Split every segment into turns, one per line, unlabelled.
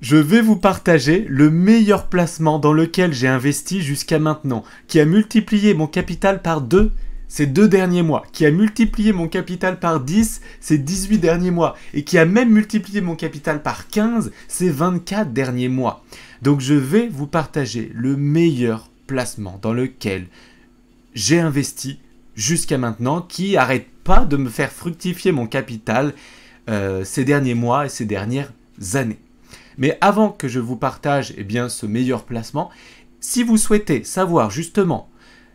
Je vais vous partager le meilleur placement dans lequel j'ai investi jusqu'à maintenant, qui a multiplié mon capital par 2 ces deux derniers mois, qui a multiplié mon capital par 10 ces 18 derniers mois, et qui a même multiplié mon capital par 15 ces 24 derniers mois. Donc je vais vous partager le meilleur placement dans lequel j'ai investi jusqu'à maintenant, qui n'arrête pas de me faire fructifier mon capital euh, ces derniers mois et ces dernières années. Mais avant que je vous partage eh bien, ce meilleur placement, si vous souhaitez savoir justement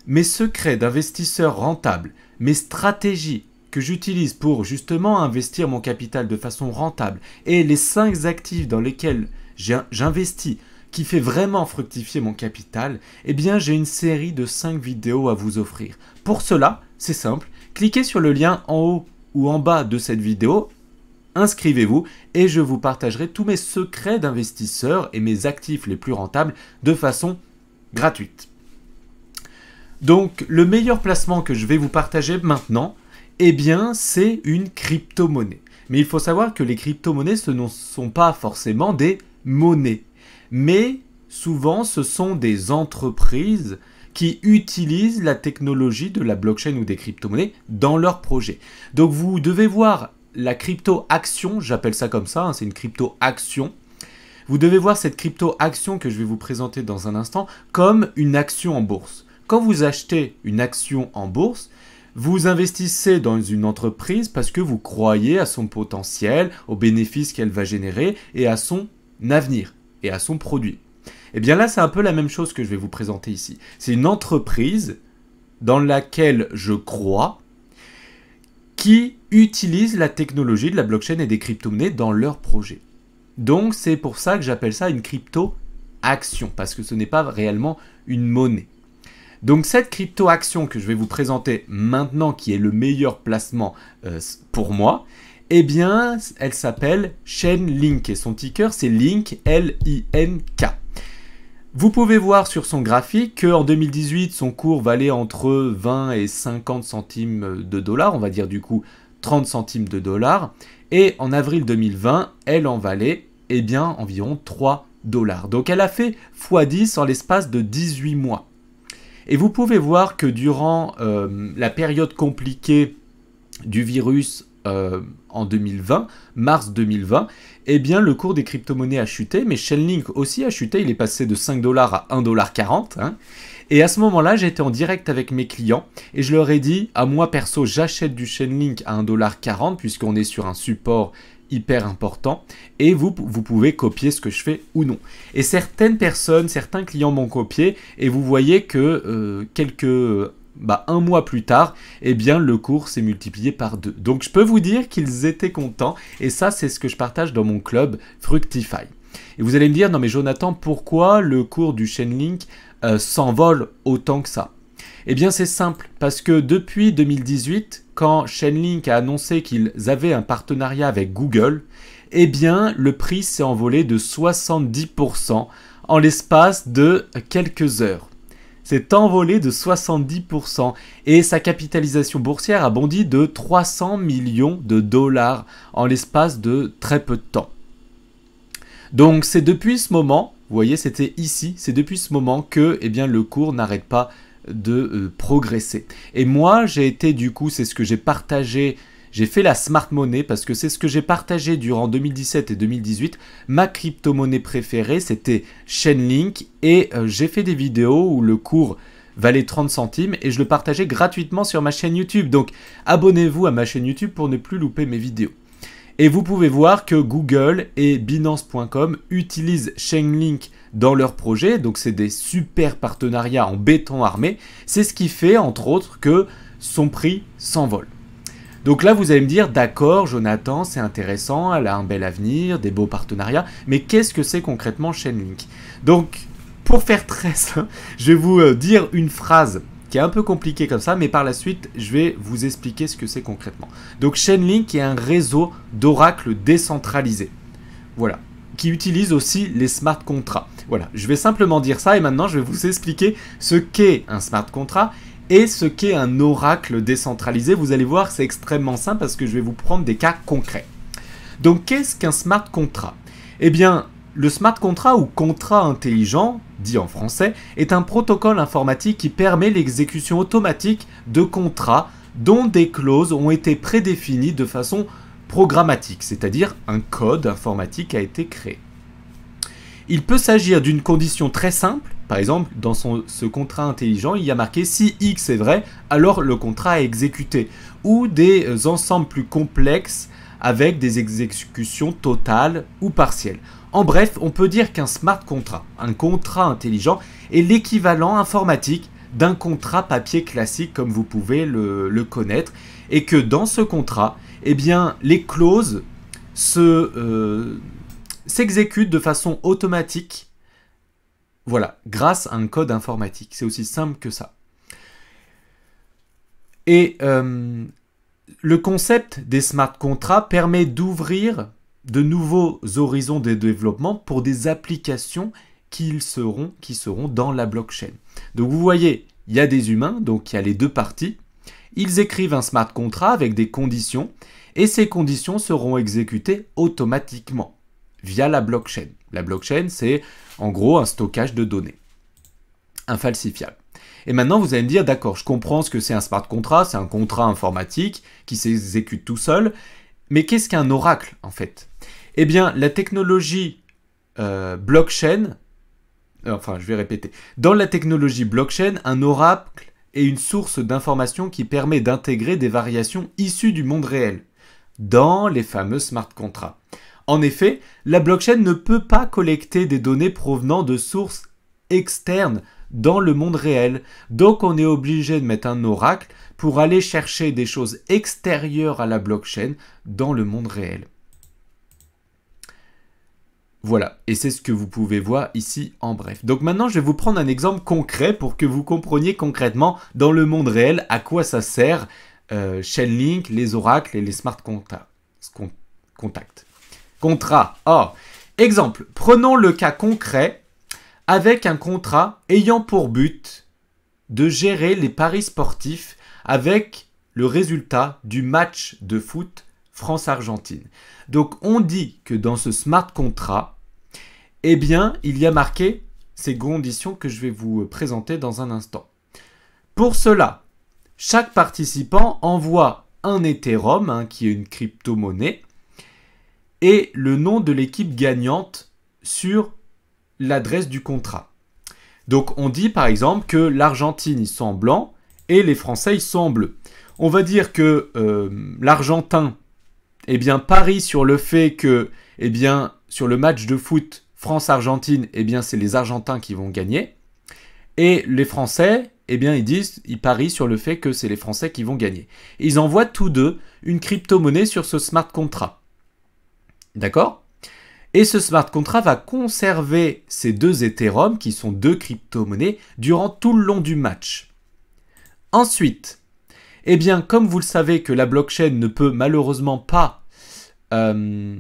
mes secrets d'investisseur rentable, mes stratégies que j'utilise pour justement investir mon capital de façon rentable et les 5 actifs dans lesquels j'investis qui fait vraiment fructifier mon capital, eh bien j'ai une série de 5 vidéos à vous offrir. Pour cela, c'est simple, cliquez sur le lien en haut ou en bas de cette vidéo Inscrivez-vous et je vous partagerai tous mes secrets d'investisseurs et mes actifs les plus rentables de façon gratuite. Donc le meilleur placement que je vais vous partager maintenant, eh bien c'est une crypto-monnaie. Mais il faut savoir que les crypto-monnaies ce ne sont pas forcément des monnaies, mais souvent ce sont des entreprises qui utilisent la technologie de la blockchain ou des crypto-monnaies dans leurs projets. Donc vous devez voir la crypto-action, j'appelle ça comme ça, hein, c'est une crypto-action. Vous devez voir cette crypto-action que je vais vous présenter dans un instant comme une action en bourse. Quand vous achetez une action en bourse, vous investissez dans une entreprise parce que vous croyez à son potentiel, aux bénéfices qu'elle va générer et à son avenir et à son produit. Et eh bien là, c'est un peu la même chose que je vais vous présenter ici. C'est une entreprise dans laquelle je crois qui utilisent la technologie de la blockchain et des crypto-monnaies dans leurs projets. Donc c'est pour ça que j'appelle ça une crypto-action, parce que ce n'est pas réellement une monnaie. Donc cette crypto-action que je vais vous présenter maintenant, qui est le meilleur placement euh, pour moi, eh bien elle s'appelle Chainlink et son ticker c'est LINK, L-I-N-K. Vous pouvez voir sur son graphique qu'en 2018, son cours valait entre 20 et 50 centimes de dollars, on va dire du coup 30 centimes de dollars, et en avril 2020, elle en valait eh bien, environ 3 dollars. Donc elle a fait x10 en l'espace de 18 mois. Et vous pouvez voir que durant euh, la période compliquée du virus euh, en 2020, mars 2020, eh bien le cours des crypto-monnaies a chuté, mais Chainlink aussi a chuté, il est passé de 5 dollars à 1,40$. Hein. Et à ce moment-là, j'étais en direct avec mes clients et je leur ai dit, à ah, moi perso, j'achète du Chainlink à 1,40$ puisqu'on est sur un support hyper important et vous, vous pouvez copier ce que je fais ou non. Et certaines personnes, certains clients m'ont copié et vous voyez que euh, quelques bah, un mois plus tard, eh bien le cours s'est multiplié par deux. Donc je peux vous dire qu'ils étaient contents et ça c'est ce que je partage dans mon club Fructify. Et vous allez me dire, non mais Jonathan, pourquoi le cours du Chainlink euh, s'envole autant que ça Eh bien c'est simple, parce que depuis 2018, quand Chainlink a annoncé qu'ils avaient un partenariat avec Google, eh bien le prix s'est envolé de 70% en l'espace de quelques heures s'est envolé de 70% et sa capitalisation boursière a bondi de 300 millions de dollars en l'espace de très peu de temps. Donc c'est depuis ce moment, vous voyez c'était ici, c'est depuis ce moment que eh bien, le cours n'arrête pas de euh, progresser. Et moi j'ai été du coup, c'est ce que j'ai partagé j'ai fait la smart money parce que c'est ce que j'ai partagé durant 2017 et 2018. Ma crypto-monnaie préférée, c'était Chainlink et euh, j'ai fait des vidéos où le cours valait 30 centimes et je le partageais gratuitement sur ma chaîne YouTube. Donc abonnez-vous à ma chaîne YouTube pour ne plus louper mes vidéos. Et vous pouvez voir que Google et Binance.com utilisent Chainlink dans leurs projets, donc c'est des super partenariats en béton armé. C'est ce qui fait, entre autres, que son prix s'envole. Donc là, vous allez me dire, d'accord, Jonathan, c'est intéressant, elle a un bel avenir, des beaux partenariats, mais qu'est-ce que c'est concrètement Chainlink Donc, pour faire très simple, je vais vous euh, dire une phrase qui est un peu compliquée comme ça, mais par la suite, je vais vous expliquer ce que c'est concrètement. Donc, Chainlink est un réseau d'oracles décentralisés. Voilà, qui utilise aussi les smart contrats. Voilà, je vais simplement dire ça et maintenant je vais vous expliquer ce qu'est un smart contrat et ce qu'est un oracle décentralisé. Vous allez voir, c'est extrêmement simple parce que je vais vous prendre des cas concrets. Donc qu'est-ce qu'un smart contract Eh bien, le smart contract ou contrat intelligent, dit en français, est un protocole informatique qui permet l'exécution automatique de contrats dont des clauses ont été prédéfinies de façon programmatique, c'est-à-dire un code informatique a été créé. Il peut s'agir d'une condition très simple par exemple, dans son, ce contrat intelligent, il y a marqué si X est vrai, alors le contrat est exécuté. Ou des euh, ensembles plus complexes avec des exécutions totales ou partielles. En bref, on peut dire qu'un smart contrat, un contrat intelligent, est l'équivalent informatique d'un contrat papier classique comme vous pouvez le, connaître, et que dans ce contrat, eh bien, les clauses euh, s'exécutent se, de façon automatique voilà, grâce à un code informatique. C'est aussi simple que ça. Et euh, le concept des smart contracts permet d'ouvrir de nouveaux horizons de développement pour des applications qui seront, qui seront dans la blockchain. Donc vous voyez, il y a des humains, donc il y a les deux parties. Ils écrivent un smart contract avec des conditions et ces conditions seront exécutées automatiquement via la blockchain. La blockchain, c'est en gros un stockage de données, infalsifiable. Et maintenant, vous allez me dire, d'accord, je comprends ce que c'est un smart contract, c'est un contrat informatique qui s'exécute tout seul, mais qu'est-ce qu'un oracle en fait Eh bien, la technologie euh, blockchain, euh, enfin je vais répéter, dans la technologie blockchain, un oracle est une source d'information qui permet d'intégrer des variations issues du monde réel dans les fameux smart contracts. En effet, la blockchain ne peut pas collecter des données provenant de sources externes dans le monde réel. Donc on est obligé de mettre un oracle pour aller chercher des choses extérieures à la blockchain dans le monde réel. Voilà, et c'est ce que vous pouvez voir ici en bref. Donc maintenant, je vais vous prendre un exemple concret pour que vous compreniez concrètement dans le monde réel à quoi ça sert euh, Chainlink, les oracles et les smart contacts. Contrat. Or, exemple, prenons le cas concret avec un contrat ayant pour but de gérer les paris sportifs avec le résultat du match de foot France-Argentine. Donc on dit que dans ce smart Contrat, eh bien, il y a marqué ces conditions que je vais vous présenter dans un instant. Pour cela, chaque participant envoie un Ethereum, hein, qui est une crypto-monnaie, et le nom de l'équipe gagnante sur l'adresse du contrat. Donc on dit par exemple que l'Argentine ils sont en blanc et les Français ils sont bleus. On va dire que euh, l'Argentin eh bien parie sur le fait que eh bien sur le match de foot France-Argentine eh bien c'est les Argentins qui vont gagner et les Français eh bien ils disent ils parient sur le fait que c'est les Français qui vont gagner. Ils envoient tous deux une crypto-monnaie sur ce smart contract. D'accord Et ce smart contract va conserver ces deux Ethereum, qui sont deux crypto-monnaies, durant tout le long du match. Ensuite, eh bien, comme vous le savez que la blockchain ne peut malheureusement pas euh,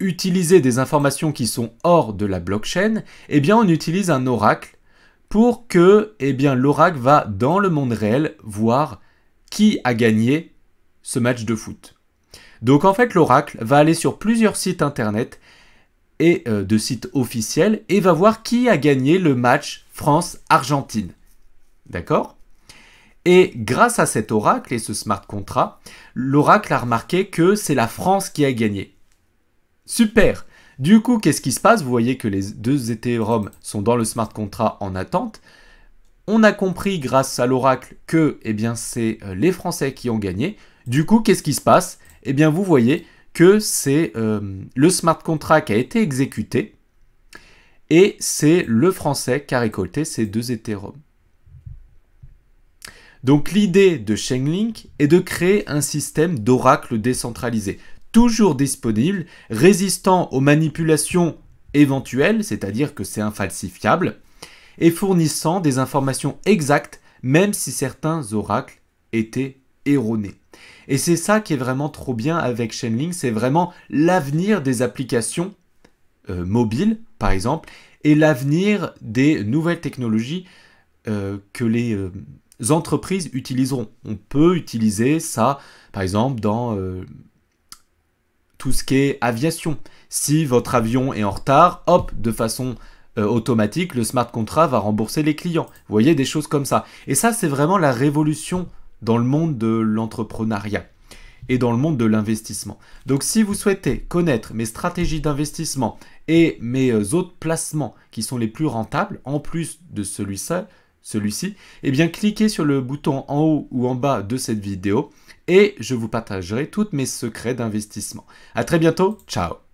utiliser des informations qui sont hors de la blockchain, eh bien, on utilise un oracle pour que eh bien, l'oracle va dans le monde réel voir qui a gagné ce match de foot. Donc en fait, l'oracle va aller sur plusieurs sites internet et euh, de sites officiels et va voir qui a gagné le match France-Argentine. D'accord Et grâce à cet oracle et ce smart contrat, l'oracle a remarqué que c'est la France qui a gagné. Super Du coup, qu'est-ce qui se passe Vous voyez que les deux Ethereum sont dans le smart contract en attente. On a compris grâce à l'oracle que eh bien, c'est euh, les Français qui ont gagné. Du coup, qu'est-ce qui se passe Eh bien, vous voyez que c'est euh, le smart contract qui a été exécuté et c'est le français qui a récolté ces deux Ethereum. Donc l'idée de Chainlink est de créer un système d'oracle décentralisé, toujours disponible, résistant aux manipulations éventuelles, c'est-à-dire que c'est infalsifiable, et fournissant des informations exactes, même si certains oracles étaient erronés. Et c'est ça qui est vraiment trop bien avec Chainlink, c'est vraiment l'avenir des applications euh, mobiles, par exemple, et l'avenir des nouvelles technologies euh, que les euh, entreprises utiliseront. On peut utiliser ça, par exemple, dans tout ce qui est aviation. Si votre avion est en retard, hop, de façon automatique, le smart contract va rembourser les clients. Vous voyez des choses comme ça. Et ça, c'est vraiment la révolution dans le monde de l'entrepreneuriat et dans le monde de l'investissement. Donc si vous souhaitez connaître mes stratégies d'investissement et mes euh, autres placements qui sont les plus rentables, en plus de celui-ci, celui-ci, eh bien cliquez sur le bouton en haut ou en bas de cette vidéo et je vous partagerai tous mes secrets d'investissement. A très bientôt, ciao